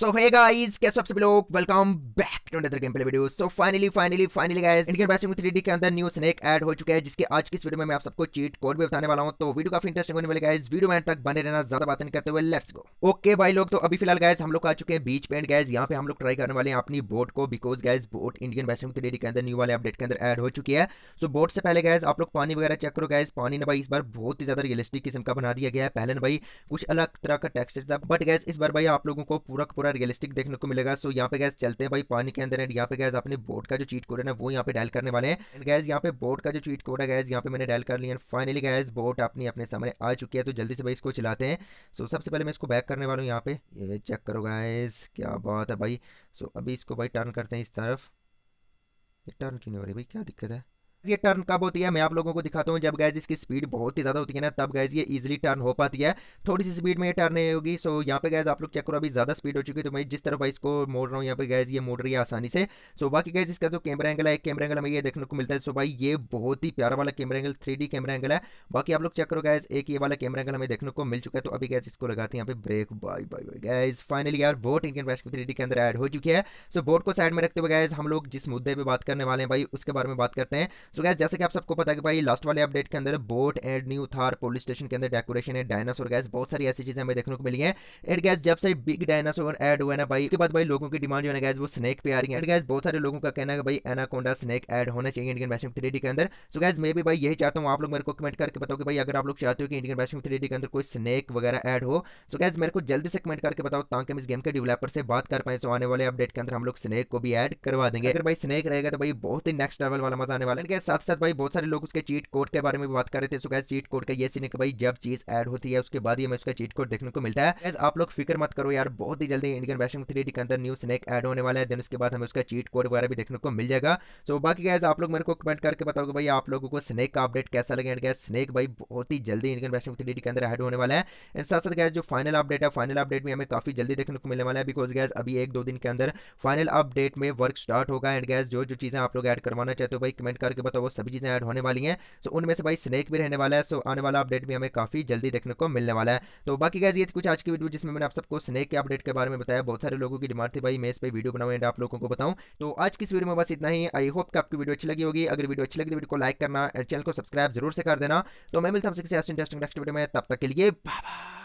सो hey guys कैसे हो आप सभी लोग welcome back to another game play video so finally finally finally guys Indian batting 3D के अंदर न्यू स्नेक ऐड हो चुका है जिसके आज की इस वीडियो में मैं आप सबको चीट कोड भी बताने वाला हूं तो वीडियो काफी इंटरेस्टिंग होने वाली गाइस वीडियो में तक बने रहना ज्यादा बातें करते हुए लेट्स गो ओके भाई लोग तो अभी फिलहाल गाइस हम लोग आ चुके हैं बीच पेंट गाइस यहां पे हम लोग ट्राई करने वाले हैं अपनी बोट को because guys boat Indian batting 3D के अंदर न्यू वाले अपडेट के अंदर ऐड हो चुकी है सो बोट से पहले गाइस आप लोग पानी वगैरह चेक करो गाइस पानी ने भाई इस बार बहुत ही ज्यादा रियलिस्टिक किस्म का बना दिया गया है पहले ना भाई कुछ अलग तरह का टेक्सचर था बट गाइस इस बार भाई आप लोगों को पूरा थोड़ा रियलिस्टिक देखने को मिलेगा सो यहाँ पे गैस चलते हैं भाई पानी के अंदर एंड यहाँ पे गैस अपने बोट का जो चीट कोड है वो यहाँ पे डायल करने वाले हैं एंड गैस यहाँ पे बोट का जो चीट कोड है गैस यहाँ पे मैंने डायल कर लिया एंड फाइनली गैस बोट अपनी अपने सामने आ चुकी है तो जल्दी से भाई इसको चलाते हैं सो सबसे पहले मैं इसको बैक करने वाला हूँ यहाँ पे ये चेक करो गैस क्या बात है भाई सो अभी इसको भाई टर्न करते हैं इस तरफ टर्न क्यों नहीं हो रही भाई क्या दिक्कत है ये टर्न कब होती है मैं आप लोगों को दिखाता हूँ जब गैज इसकी स्पीड बहुत ही ज़्यादा होती है ना तब गैज ये इजिली टर्न हो पाती है थोड़ी सी स्पीड में ये टर्न नहीं होगी सो यहाँ पे गैज आप लोग चेक करो अभी ज़्यादा स्पीड हो चुकी है तो मैं जिस तरफ इसको मोड़ रहा हूँ यहाँ पे गैज ये मोड़ रही है आसानी से सो बाकी गैज इसका जो कैमरा एंगल है एक कैमरा एंगल हमें ये देखने को मिलता है सो भाई ये बहुत ही प्यारा वाला camera angle three camera angle है बाकी आप लोग चेक करो गैज एक ये वाला कैमरा एंगल हमें देखने को मिल चुका है तो अभी गैस इसको लगाते हैं यहाँ पे break bye bye bye guys finally यार बोट इंडियन वैश्विक थ्री के अंदर एड हो चुकी है सो बोट को साइड में रखते हुए गैज हम लोग जिस मुद्दे पर बात करने वाले हैं भाई उसके बारे में बात करते हैं सो गैस जैसे कि आप सबको पता है कि भाई लास्ट वाले अपडेट के अंदर boat and new Thar police station के अंदर डेकोरेशन है डायनासोर गैस बहुत सारी ऐसी चीजें हमें देखने को मिली है एंड गैस जब से बिग डायनासोर एड हुआ ना भाई उसके बाद भाई लोगों की डिमांड जो है गैस वो स्नेक पे आ रही है एंड गैस बहुत सारे लोगों का कहना है भाई एनाकोडा स्नेक एड होना चाहिए इंडियन बैशिंग थ्री के अंदर सो गैस मैं भी भाई यही चाहता हूँ आप लोग मेरे को कमेंट करके बताओ कि भाई अगर आप लोग चाहते हो कि इंडियन बैशिंग थ्री के अंदर कोई स्नेक वगैरह एड हो सो गैस मेरे को जल्दी से कमेंट करके बताओ ताकि हम इस गेम के डेवलपर से बात कर पाए सो आने वाले अपडेट के अंदर हम लोग स्नेक को भी एड करवा देंगे अगर भाई स्नेक रहेगा तो भाई बहुत ही नेक्स्ट लेवल वाला मजा आने वाला है साथ साथ भाई बहुत सारे लोग उसके चीट कोड के बारे में बात कर रहे थे सो गैस चीट कोड का ये सीन है कि भाई जब चीज ऐड होती है उसके बाद ही हमें उसका चीट कोड देखने को मिलता है गैस आप लोग फिक्र मत करो यार बहुत ही जल्दी इंडियन वैशन थ्री डी के अंदर न्यू स्नैक ऐड होने वाला है देन उसके बाद हमें उसका चीट कोड वगैरह भी देखने को मिल जाएगा सो बाकी गैस आप लोग मेरे को कमेंट करके बताओगे भाई आप लोगों को स्नैक का अपडेट कैसा लगे एंड गैस स्नैक भाई बहुत ही जल्दी इंडियन वैशन थ्री डी के अंदर एड होने वाला है एंड साथ साथ गैस जो फाइनल अपडेट है फाइनल अपडेट में हमें काफी जल्दी देखने को मिलने वाला है बिकॉज गैस अभी एक दो दिन के अंदर फाइनल अपडेट में वर्क स्टार्ट होगा एंड गैस जो जो चीजें आप लोग ऐड करवाना चाहते हो भाई कमेंट करके बताओ तो वो सभी चीज़ें ऐड होने वाली हैं सो उनमें से भाई स्नैक भी रहने वाला है सो आने वाला अपडेट भी हमें काफ़ी जल्दी देखने को मिलने वाला है तो बाकी गैस ये कुछ आज की वीडियो जिसमें मैंने आप सबको स्नैक के अपडेट के बारे में बताया बहुत सारे लोगों की डिमांड थी भाई मैं इस पर वीडियो बनाऊँ एंड आप लोगों को बताऊँ तो आज की इस वीडियो में बस इतना ही आई होप कि आपकी वीडियो अच्छी लगी होगी अगर वीडियो अच्छी लगी तो वीडियो को लाइक करना चैनल को सब्सक्राइब जरूर से कर देना तो मैं मिलता हूँ किसी इंटरेस्टिंग नेक्स्ट वीडियो में तब तक के लिए बाबा